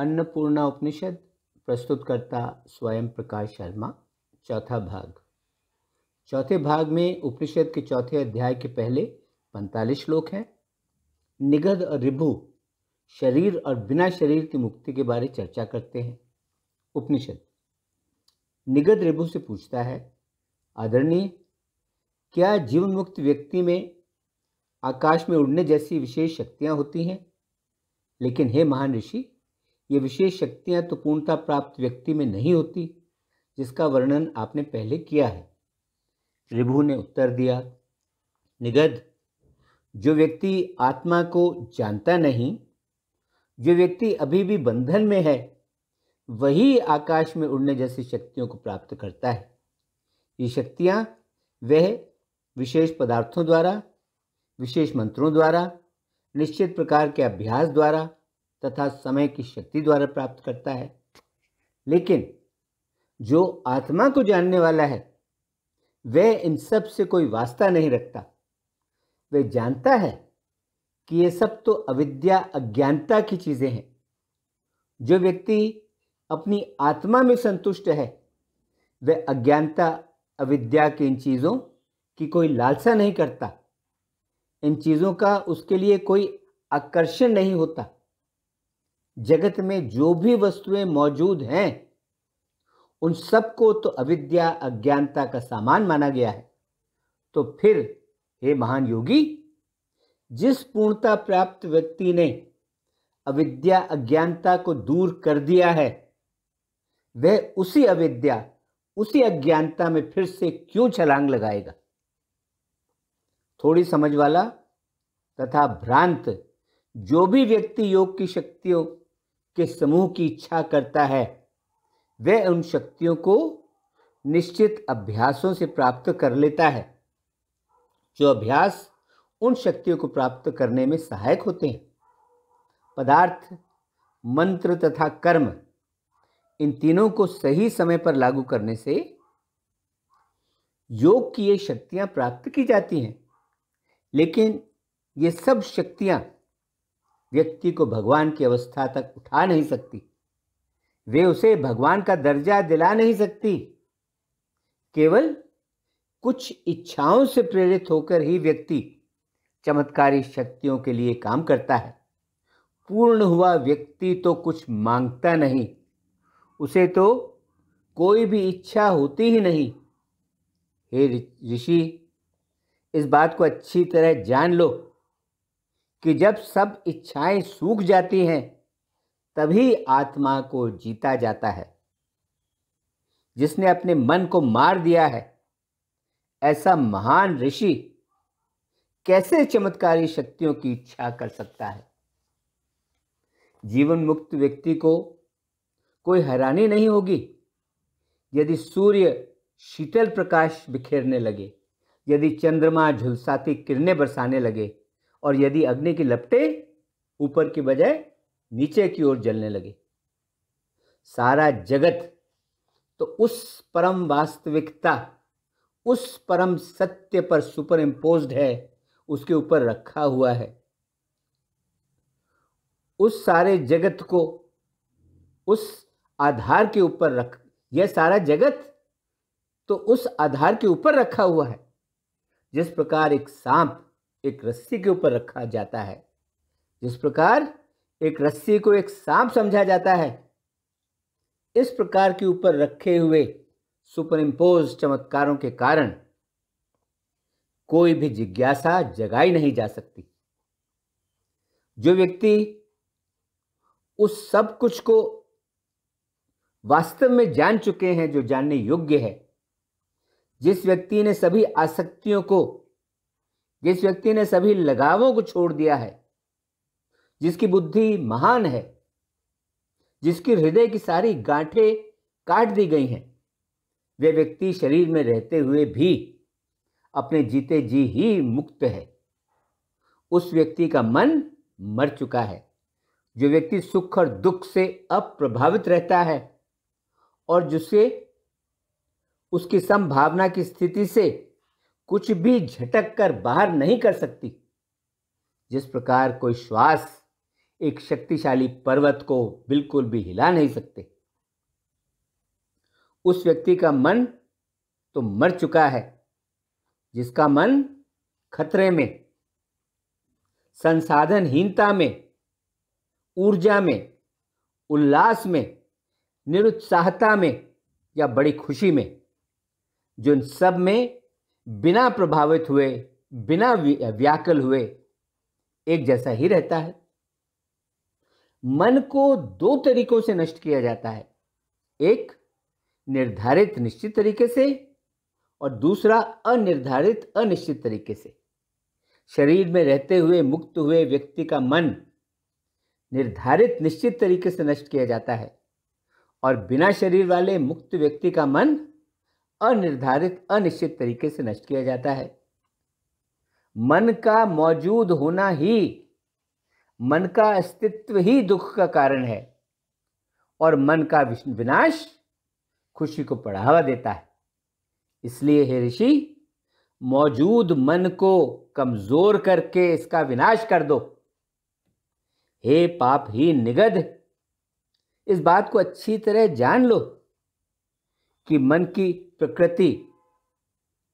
अन्नपूर्णा उपनिषद प्रस्तुतकर्ता स्वयं प्रकाश शर्मा चौथा भाग चौथे भाग में उपनिषद के चौथे अध्याय के पहले पैंतालीस श्लोक हैं निगध और रिभु शरीर और बिना शरीर की मुक्ति के बारे चर्चा करते हैं उपनिषद निगध रिभु से पूछता है आदरणीय क्या जीवन मुक्त व्यक्ति में आकाश में उड़ने जैसी विशेष शक्तियाँ होती हैं लेकिन हे महान ऋषि ये विशेष शक्तियाँ तो पूर्णता प्राप्त व्यक्ति में नहीं होती जिसका वर्णन आपने पहले किया है रिभु ने उत्तर दिया निगद जो व्यक्ति आत्मा को जानता नहीं जो व्यक्ति अभी भी बंधन में है वही आकाश में उड़ने जैसी शक्तियों को प्राप्त करता है ये शक्तियाँ वह विशेष पदार्थों द्वारा विशेष मंत्रों द्वारा निश्चित प्रकार के अभ्यास द्वारा तथा समय की शक्ति द्वारा प्राप्त करता है लेकिन जो आत्मा को जानने वाला है वह इन सब से कोई वास्ता नहीं रखता वह जानता है कि ये सब तो अविद्या अज्ञानता की चीज़ें हैं जो व्यक्ति अपनी आत्मा में संतुष्ट है वह अज्ञानता अविद्या की इन चीज़ों की कोई लालसा नहीं करता इन चीज़ों का उसके लिए कोई आकर्षण नहीं होता जगत में जो भी वस्तुएं मौजूद हैं उन सबको तो अविद्या अज्ञानता का सामान माना गया है तो फिर हे महान योगी जिस पूर्णता प्राप्त व्यक्ति ने अविद्या अज्ञानता को दूर कर दिया है वह उसी अविद्या उसी अज्ञानता में फिर से क्यों छलांग लगाएगा थोड़ी समझ वाला तथा भ्रांत जो भी व्यक्ति योग की शक्तियों के समूह की इच्छा करता है वह उन शक्तियों को निश्चित अभ्यासों से प्राप्त कर लेता है जो अभ्यास उन शक्तियों को प्राप्त करने में सहायक होते हैं पदार्थ मंत्र तथा कर्म इन तीनों को सही समय पर लागू करने से योग की ये शक्तियां प्राप्त की जाती हैं लेकिन ये सब शक्तियां व्यक्ति को भगवान की अवस्था तक उठा नहीं सकती वे उसे भगवान का दर्जा दिला नहीं सकती केवल कुछ इच्छाओं से प्रेरित होकर ही व्यक्ति चमत्कारी शक्तियों के लिए काम करता है पूर्ण हुआ व्यक्ति तो कुछ मांगता नहीं उसे तो कोई भी इच्छा होती ही नहीं हे ऋषि इस बात को अच्छी तरह जान लो कि जब सब इच्छाएं सूख जाती हैं तभी आत्मा को जीता जाता है जिसने अपने मन को मार दिया है ऐसा महान ऋषि कैसे चमत्कारी शक्तियों की इच्छा कर सकता है जीवन मुक्त व्यक्ति को कोई हैरानी नहीं होगी यदि सूर्य शीतल प्रकाश बिखेरने लगे यदि चंद्रमा झुलसाती किरणें बरसाने लगे और यदि अग्नि के लपटे ऊपर की बजाय नीचे की ओर जलने लगे सारा जगत तो उस परम वास्तविकता उस परम सत्य पर सुपर इम्पोज है उसके ऊपर रखा हुआ है उस सारे जगत को उस आधार के ऊपर रख यह सारा जगत तो उस आधार के ऊपर रखा हुआ है जिस प्रकार एक सांप एक रस्सी के ऊपर रखा जाता है जिस प्रकार एक रस्सी को एक सांप समझा जाता है इस प्रकार के ऊपर रखे हुए सुपर इम्पोज चमत्कारों के कारण कोई भी जिज्ञासा जगाई नहीं जा सकती जो व्यक्ति उस सब कुछ को वास्तव में जान चुके हैं जो जानने योग्य है जिस व्यक्ति ने सभी आसक्तियों को जिस व्यक्ति ने सभी लगावों को छोड़ दिया है जिसकी बुद्धि महान है जिसकी हृदय की सारी गांठें काट दी गई हैं वे व्यक्ति शरीर में रहते हुए भी अपने जीते जी ही मुक्त है उस व्यक्ति का मन मर चुका है जो व्यक्ति सुख और दुख से अप्रभावित रहता है और जिससे उसकी संभावना की स्थिति से कुछ भी झटक कर बाहर नहीं कर सकती जिस प्रकार कोई श्वास एक शक्तिशाली पर्वत को बिल्कुल भी हिला नहीं सकते उस व्यक्ति का मन तो मर चुका है जिसका मन खतरे में संसाधनहीनता में ऊर्जा में उल्लास में निरुत्साहता में या बड़ी खुशी में जो इन सब में बिना प्रभावित हुए बिना व्याकुल हुए एक जैसा ही रहता है मन को दो तरीकों से नष्ट किया जाता है एक निर्धारित निश्चित तरीके से और दूसरा अनिर्धारित अनिश्चित तरीके से शरीर में रहते हुए मुक्त हुए व्यक्ति का मन निर्धारित निश्चित तरीके से नष्ट किया जाता है और बिना शरीर वाले मुक्त व्यक्ति का मन अनिर्धारित अनिश्चित तरीके से नष्ट किया जाता है मन का मौजूद होना ही मन का अस्तित्व ही दुख का कारण है और मन का विनाश खुशी को बढ़ावा देता है इसलिए हे ऋषि मौजूद मन को कमजोर करके इसका विनाश कर दो हे पाप ही निगध इस बात को अच्छी तरह जान लो कि मन की प्रकृति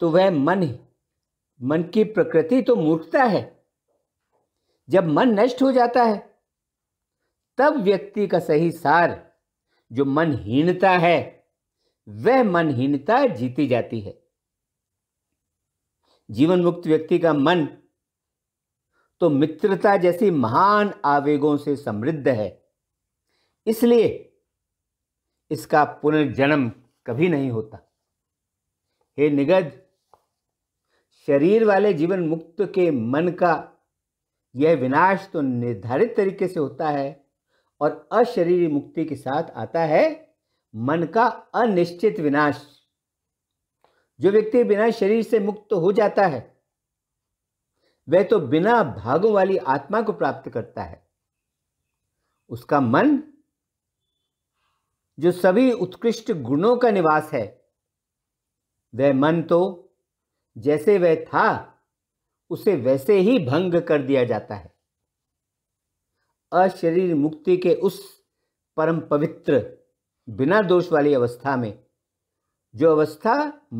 तो वह मन ही मन की प्रकृति तो मूर्खता है जब मन नष्ट हो जाता है तब व्यक्ति का सही सार जो मनहीनता है वह मनहीनता जीती जाती है जीवन मुक्त व्यक्ति का मन तो मित्रता जैसी महान आवेगों से समृद्ध है इसलिए इसका पुनर्जन्म कभी नहीं होता हे निगज शरीर वाले जीवन मुक्त के मन का यह विनाश तो निर्धारित तरीके से होता है और अशरीरी मुक्ति के साथ आता है मन का अनिश्चित विनाश जो व्यक्ति बिना शरीर से मुक्त हो जाता है वह तो बिना भागों वाली आत्मा को प्राप्त करता है उसका मन जो सभी उत्कृष्ट गुणों का निवास है वह मन तो जैसे वह था उसे वैसे ही भंग कर दिया जाता है अशरीर मुक्ति के उस परम पवित्र बिना दोष वाली अवस्था में जो अवस्था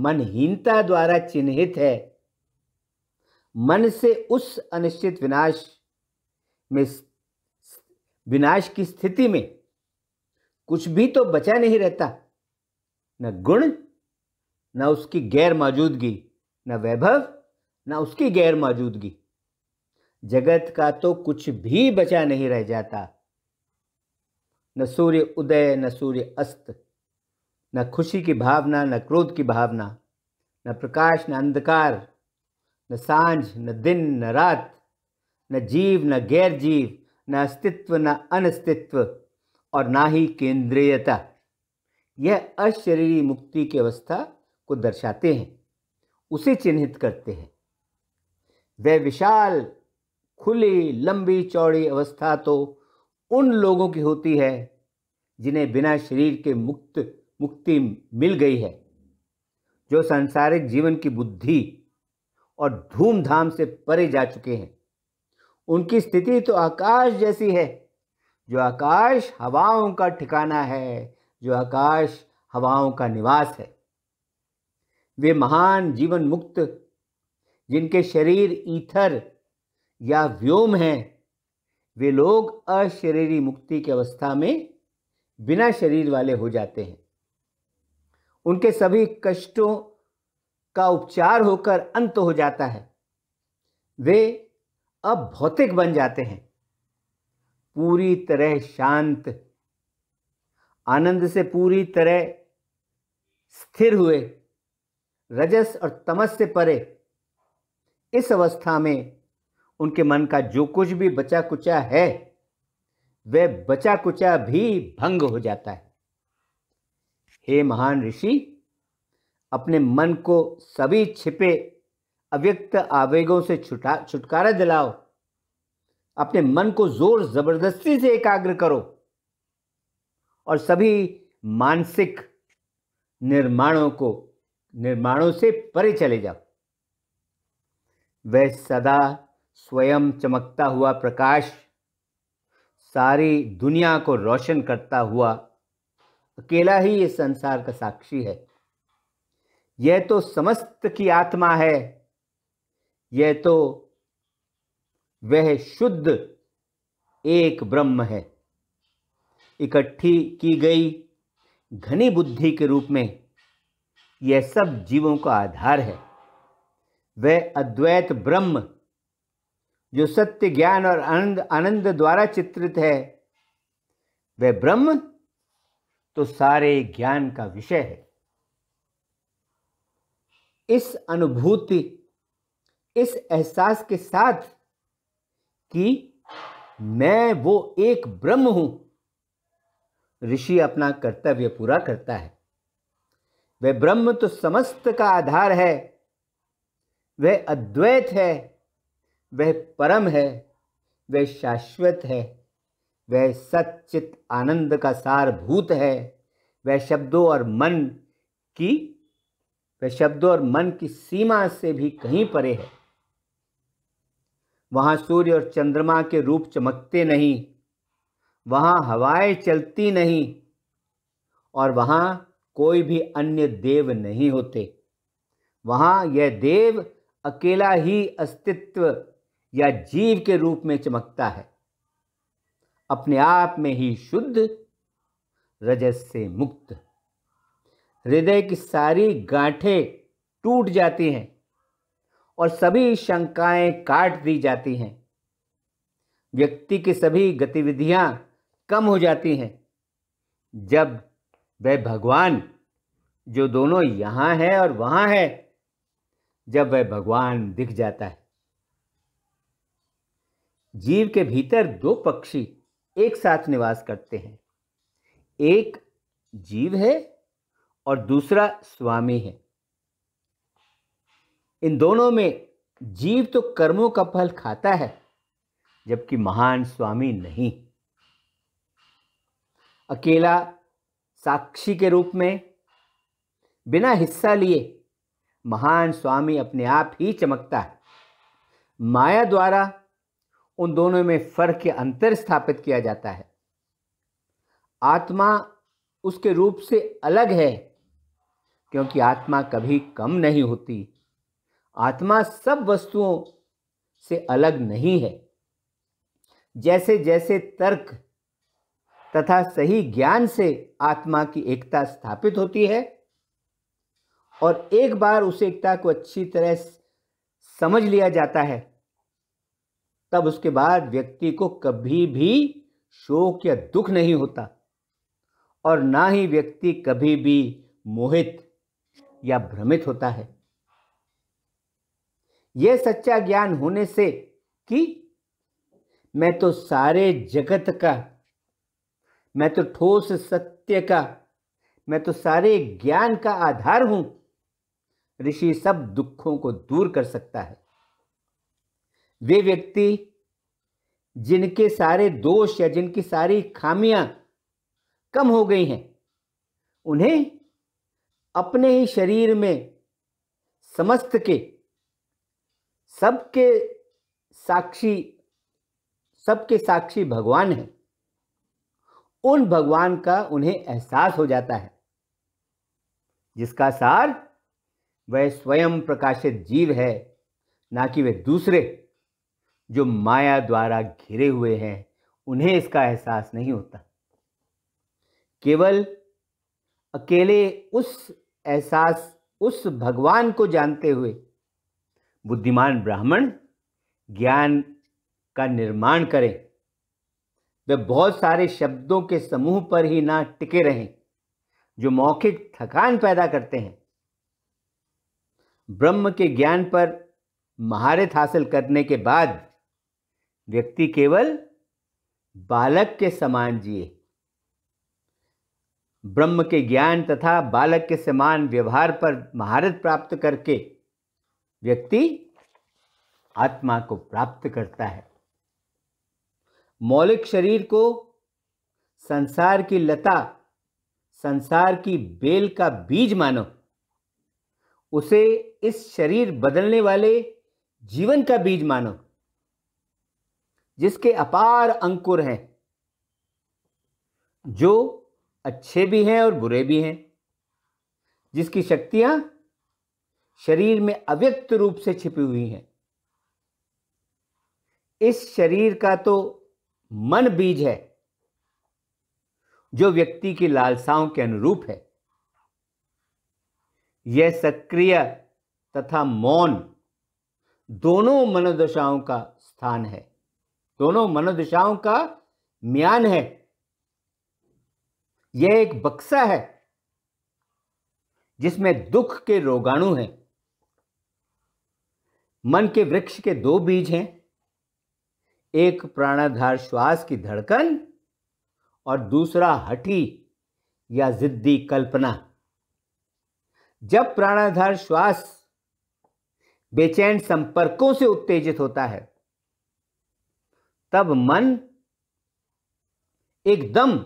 मनहीनता द्वारा चिन्हित है मन से उस अनिश्चित विनाश में विनाश की स्थिति में कुछ भी तो बचा नहीं रहता न गुण न उसकी गैर मौजूदगी न वैभव न उसकी गैर मौजूदगी जगत का तो कुछ भी बचा नहीं रह जाता न सूर्य उदय न सूर्य अस्त न खुशी की भावना न क्रोध की भावना न प्रकाश न अंधकार न सांझ न दिन न रात न जीव न गैर जीव न अस्तित्व न अनस्तित्व और ना ही केंद्रीयता यह अशरीरी मुक्ति की अवस्था को दर्शाते हैं उसे चिन्हित करते हैं वह विशाल खुली लंबी चौड़ी अवस्था तो उन लोगों की होती है जिन्हें बिना शरीर के मुक्त मुक्ति मिल गई है जो सांसारिक जीवन की बुद्धि और धूमधाम से परे जा चुके हैं उनकी स्थिति तो आकाश जैसी है जो आकाश हवाओं का ठिकाना है जो आकाश हवाओं का निवास है वे महान जीवन मुक्त जिनके शरीर ईथर या व्योम हैं वे लोग अशरीरी मुक्ति की अवस्था में बिना शरीर वाले हो जाते हैं उनके सभी कष्टों का उपचार होकर अंत हो जाता है वे अब भौतिक बन जाते हैं पूरी तरह शांत आनंद से पूरी तरह स्थिर हुए रजस और तमस से परे इस अवस्था में उनके मन का जो कुछ भी बचा कुचा है वह बचा कुचा भी भंग हो जाता है हे महान ऋषि अपने मन को सभी छिपे अव्यक्त आवेगों से छुटा छुटकारा दिलाओ अपने मन को जोर जबरदस्ती से एकाग्र करो और सभी मानसिक निर्माणों को निर्माणों से परे चले जाओ वह सदा स्वयं चमकता हुआ प्रकाश सारी दुनिया को रोशन करता हुआ अकेला ही यह संसार का साक्षी है यह तो समस्त की आत्मा है यह तो वह शुद्ध एक ब्रह्म है इकट्ठी की गई घनी बुद्धि के रूप में यह सब जीवों का आधार है वह अद्वैत ब्रह्म जो सत्य ज्ञान और आनंद आनंद द्वारा चित्रित है वह ब्रह्म तो सारे ज्ञान का विषय है इस अनुभूति इस एहसास के साथ कि मैं वो एक ब्रह्म हूं ऋषि अपना कर्तव्य पूरा करता है वह ब्रह्म तो समस्त का आधार है वह अद्वैत है वह परम है वह शाश्वत है वह सच्चित आनंद का सारभूत है वह शब्दों और मन की वह शब्दों और मन की सीमा से भी कहीं परे है वहाँ सूर्य और चंद्रमा के रूप चमकते नहीं वहाँ हवाएं चलती नहीं और वहाँ कोई भी अन्य देव नहीं होते वहाँ यह देव अकेला ही अस्तित्व या जीव के रूप में चमकता है अपने आप में ही शुद्ध रजस से मुक्त हृदय की सारी गांठें टूट जाती हैं और सभी शंकाएं काट दी जाती हैं व्यक्ति की सभी गतिविधियां कम हो जाती हैं जब वह भगवान जो दोनों यहां है और वहां है जब वह भगवान दिख जाता है जीव के भीतर दो पक्षी एक साथ निवास करते हैं एक जीव है और दूसरा स्वामी है इन दोनों में जीव तो कर्मों का फल खाता है जबकि महान स्वामी नहीं अकेला साक्षी के रूप में बिना हिस्सा लिए महान स्वामी अपने आप ही चमकता है माया द्वारा उन दोनों में फर्क के अंतर स्थापित किया जाता है आत्मा उसके रूप से अलग है क्योंकि आत्मा कभी कम नहीं होती आत्मा सब वस्तुओं से अलग नहीं है जैसे जैसे तर्क तथा सही ज्ञान से आत्मा की एकता स्थापित होती है और एक बार उस एकता को अच्छी तरह समझ लिया जाता है तब उसके बाद व्यक्ति को कभी भी शोक या दुख नहीं होता और ना ही व्यक्ति कभी भी मोहित या भ्रमित होता है यह सच्चा ज्ञान होने से कि मैं तो सारे जगत का मैं तो ठोस सत्य का मैं तो सारे ज्ञान का आधार हूं ऋषि सब दुखों को दूर कर सकता है वे व्यक्ति जिनके सारे दोष या जिनकी सारी खामियां कम हो गई हैं उन्हें अपने ही शरीर में समस्त के सबके साक्षी सबके साक्षी भगवान है उन भगवान का उन्हें एहसास हो जाता है जिसका सार वह स्वयं प्रकाशित जीव है ना कि वे दूसरे जो माया द्वारा घिरे हुए हैं उन्हें इसका एहसास नहीं होता केवल अकेले उस एहसास उस भगवान को जानते हुए बुद्धिमान ब्राह्मण ज्ञान का निर्माण करें वे बहुत सारे शब्दों के समूह पर ही ना टिके रहें जो मौखिक थकान पैदा करते हैं ब्रह्म के ज्ञान पर महारत हासिल करने के बाद व्यक्ति केवल बालक के समान जिए ब्रह्म के ज्ञान तथा बालक के समान व्यवहार पर महारत प्राप्त करके व्यक्ति आत्मा को प्राप्त करता है मौलिक शरीर को संसार की लता संसार की बेल का बीज मानो उसे इस शरीर बदलने वाले जीवन का बीज मानो जिसके अपार अंकुर हैं जो अच्छे भी हैं और बुरे भी हैं जिसकी शक्तियां शरीर में अव्यक्त रूप से छिपी हुई हैं इस शरीर का तो मन बीज है जो व्यक्ति की लालसाओं के अनुरूप है यह सक्रिय तथा मौन दोनों मनोदशाओं का स्थान है दोनों मनोदशाओं का म्यान है यह एक बक्सा है जिसमें दुख के रोगाणु हैं मन के वृक्ष के दो बीज हैं एक प्राणाधार श्वास की धड़कन और दूसरा हठी या जिद्दी कल्पना जब प्राणाधार श्वास बेचैन संपर्कों से उत्तेजित होता है तब मन एकदम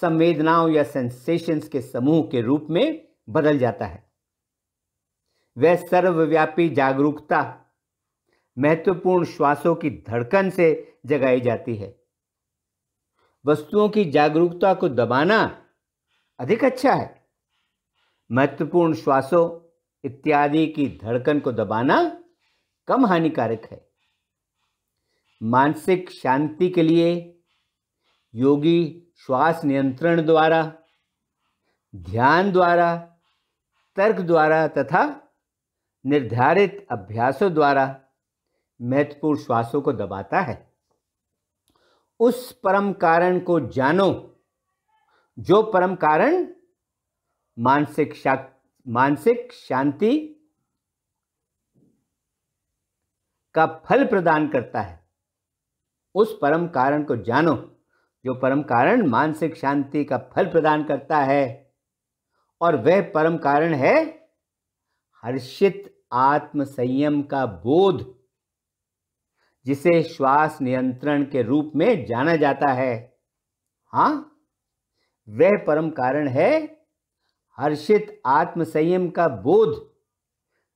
संवेदनाओं या सेंसेशंस के समूह के रूप में बदल जाता है वह सर्वव्यापी जागरूकता महत्वपूर्ण श्वासों की धड़कन से जगाई जाती है वस्तुओं की जागरूकता को दबाना अधिक अच्छा है महत्वपूर्ण श्वासों इत्यादि की धड़कन को दबाना कम हानिकारक है मानसिक शांति के लिए योगी श्वास नियंत्रण द्वारा ध्यान द्वारा तर्क द्वारा तथा निर्धारित अभ्यासों द्वारा महत्वपूर्ण श्वासों को दबाता है उस परम कारण को जानो जो परम कारण मानसिक शा, मानसिक शांति का फल प्रदान करता है उस परम कारण को जानो जो परम कारण मानसिक शांति का फल प्रदान करता है और वह परम कारण है हर्षित आत्म संयम का बोध जिसे श्वास नियंत्रण के रूप में जाना जाता है हां वह परम कारण है हर्षित आत्म संयम का बोध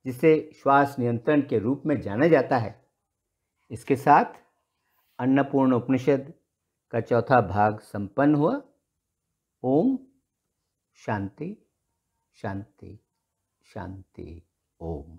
जिसे श्वास नियंत्रण के रूप में जाना जाता है इसके साथ अन्नपूर्ण उपनिषद का चौथा भाग संपन्न हुआ ओम शांति शांति शांति ओम